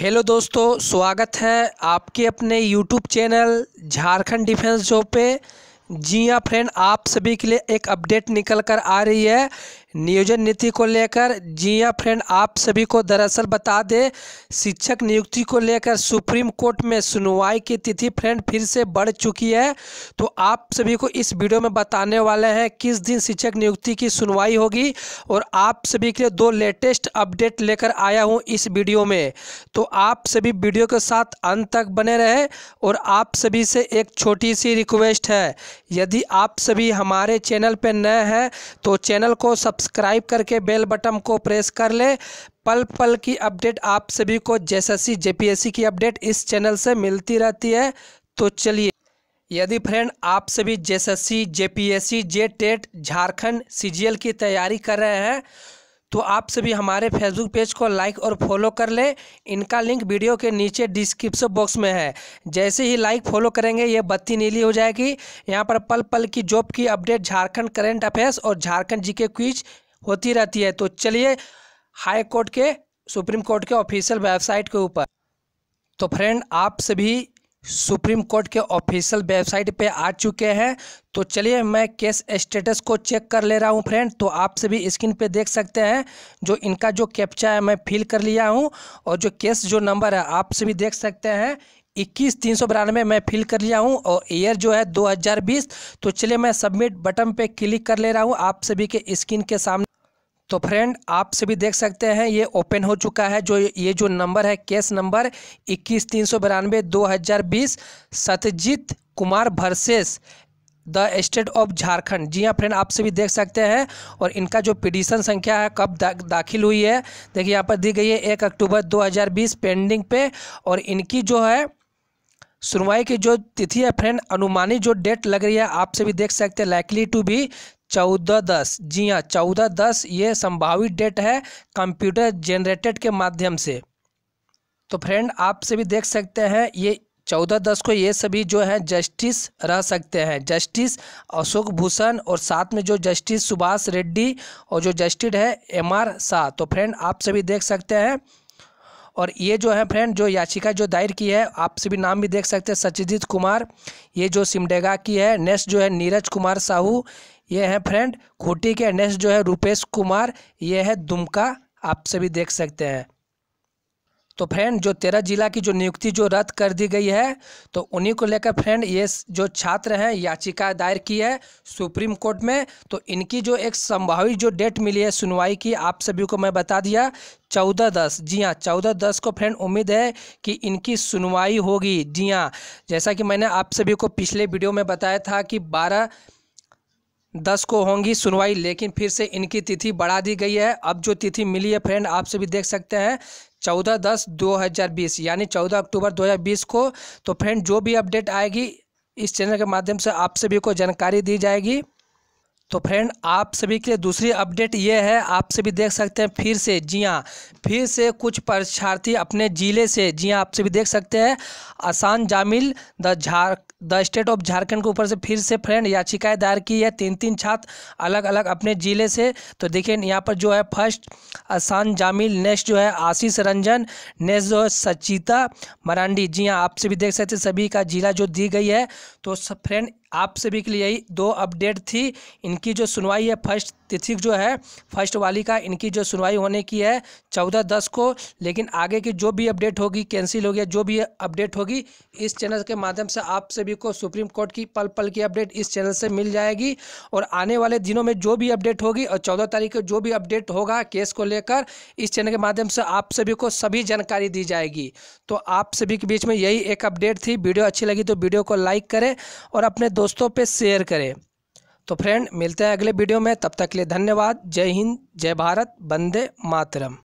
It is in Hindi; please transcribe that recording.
हेलो दोस्तों स्वागत है आपके अपने YouTube channel Jharkhand defence job पे जी हाँ फ्रेंड आप सभी के लिए एक अपडेट निकल कर आ रही है नियोजन नीति को लेकर जी हाँ फ्रेंड आप सभी को दरअसल बता दें शिक्षक नियुक्ति को लेकर सुप्रीम कोर्ट में सुनवाई की तिथि फ्रेंड फिर से बढ़ चुकी है तो आप सभी को इस वीडियो में बताने वाले हैं किस दिन शिक्षक नियुक्ति की सुनवाई होगी और आप सभी के लिए दो लेटेस्ट अपडेट लेकर आया हूँ इस वीडियो में तो आप सभी वीडियो के साथ अंत तक बने रहे और आप सभी से एक छोटी सी रिक्वेस्ट है यदि आप सभी हमारे चैनल पर नए हैं तो चैनल को सब सब्सक्राइब करके बेल बटन को प्रेस कर ले पल पल की अपडेट आप सभी को जैससी जेपीएससी की अपडेट इस चैनल से मिलती रहती है तो चलिए यदि फ्रेंड आप सभी JSSC JPSC JTET Jharkhand CGL की तैयारी कर रहे हैं तो आप सभी हमारे फेसबुक पेज को लाइक और फॉलो कर लें इनका लिंक वीडियो के नीचे डिस्क्रिप्शन बॉक्स में है जैसे ही लाइक फॉलो करेंगे ये बत्ती नीली हो जाएगी यहाँ पर पल पल की जॉब की अपडेट झारखंड करेंट अफेयर्स और झारखंड जी के क्विज होती रहती है तो चलिए हाई कोर्ट के सुप्रीम कोर्ट के ऑफिशियल वेबसाइट के ऊपर तो फ्रेंड आप सभी सुप्रीम कोर्ट के ऑफिशियल वेबसाइट पे आ चुके हैं तो चलिए मैं केस स्टेटस को चेक कर ले रहा हूँ फ्रेंड तो आप सभी स्क्रीन पे देख सकते हैं जो इनका जो कैप्चा है मैं फिल कर लिया हूँ और जो केस जो नंबर है आप सभी देख सकते हैं इक्कीस तीन सौ बिरानवे मैं फिल कर लिया हूँ और ईयर जो है दो तो चलिए मैं सबमिट बटन पर क्लिक कर ले रहा हूँ आप सभी के स्क्रीन के सामने तो फ्रेंड आप भी देख सकते हैं ये ओपन हो चुका है जो ये जो नंबर है केस नंबर इक्कीस तीन सौ बिरानवे दो हज़ार बीस Satyajit Kumar versus the state of Jharkhand जी हाँ फ्रेंड आप भी देख सकते हैं और इनका जो पिटीशन संख्या है कब दा, दाखिल हुई है देखिए यहाँ पर दी गई है एक अक्टूबर दो हजार बीस पेंडिंग पे और इनकी जो है सुनवाई की जो तिथि है फ्रेंड अनुमानित जो डेट लग रही है आप भी देख सकते हैं लाइकली टू बी चौदह दस जी हाँ चौदह दस ये संभावित डेट है कंप्यूटर जनरेटेड के माध्यम से तो फ्रेंड आप भी देख सकते हैं ये चौदह दस को ये सभी जो हैं जस्टिस रह सकते हैं जस्टिस अशोक भूषण और साथ में जो जस्टिस सुभाष रेड्डी और जो जस्टिस है एम आर शाह तो फ्रेंड आप सभी देख सकते हैं और ये जो है फ्रेंड जो याचिका जो दायर की है आपसे भी नाम भी देख सकते हैं सचिजीत कुमार ये जो सिमडेगा की है नेक्स्ट जो है नीरज कुमार साहू ये हैं फ्रेंड खूटी के नेक्स्ट जो है रुपेश कुमार ये है दुमका आप सभी देख सकते हैं तो फ्रेंड जो तेरह जिला की जो नियुक्ति जो रद्द कर दी गई है तो उन्हीं को लेकर फ्रेंड ये जो छात्र हैं याचिका दायर की है सुप्रीम कोर्ट में तो इनकी जो एक संभावित जो डेट मिली है सुनवाई की आप सभी को मैं बता दिया चौदह दस जी हाँ चौदह दस को फ्रेंड उम्मीद है कि इनकी सुनवाई होगी जी हाँ जैसा कि मैंने आप सभी को पिछले वीडियो में बताया था कि बारह दस को होंगी सुनवाई लेकिन फिर से इनकी तिथि बढ़ा दी गई है अब जो तिथि मिली है फ्रेंड आप सभी देख सकते हैं चौदह दस दो हज़ार बीस यानी चौदह अक्टूबर दो हज़ार बीस को तो फ्रेंड जो भी अपडेट आएगी इस चैनल के माध्यम से आप सभी को जानकारी दी जाएगी तो फ्रेंड आप सभी के लिए दूसरी अपडेट ये है आप सभी देख सकते हैं फिर से जी हाँ फिर से कुछ परीक्षार्थी अपने ज़िले से जी हाँ आप सभी देख सकते हैं आसान जामिल द झार द स्टेट ऑफ झारखंड के ऊपर से फिर से फ्रेंड याचिकाएं दायर की है तीन तीन छात्र अलग अलग अपने ज़िले से तो देखिए यहाँ पर जो है फर्स्ट आसान जामिल नेक्स्ट जो है आशीष रंजन नेक्स्ट जो है सचिता मरांडी जी हाँ आपसे भी देख सकते सभी का जिला जो दी गई है तो फ्रेंड आप सभी के लिए यही दो अपडेट थी इनकी जो सुनवाई है फर्स्ट तिथि जो है फर्स्ट वाली का इनकी जो सुनवाई होने की है चौदह दस को लेकिन आगे की जो भी अपडेट होगी कैंसिल हो गया जो भी अपडेट होगी इस चैनल के माध्यम से आप सभी को सुप्रीम कोर्ट की पल पल की अपडेट इस चैनल से मिल जाएगी और आने वाले दिनों में जो भी अपडेट होगी और चौदह तारीख को जो भी अपडेट होगा केस को लेकर इस चैनल के माध्यम से आप सभी को सभी जानकारी दी जाएगी तो आप सभी के बीच में यही एक अपडेट थी वीडियो अच्छी लगी तो वीडियो को लाइक करें और अपने दोस्तों पर शेयर करें तो फ्रेंड मिलते हैं अगले वीडियो में तब तक के लिए धन्यवाद जय हिंद जय भारत बंदे मातरम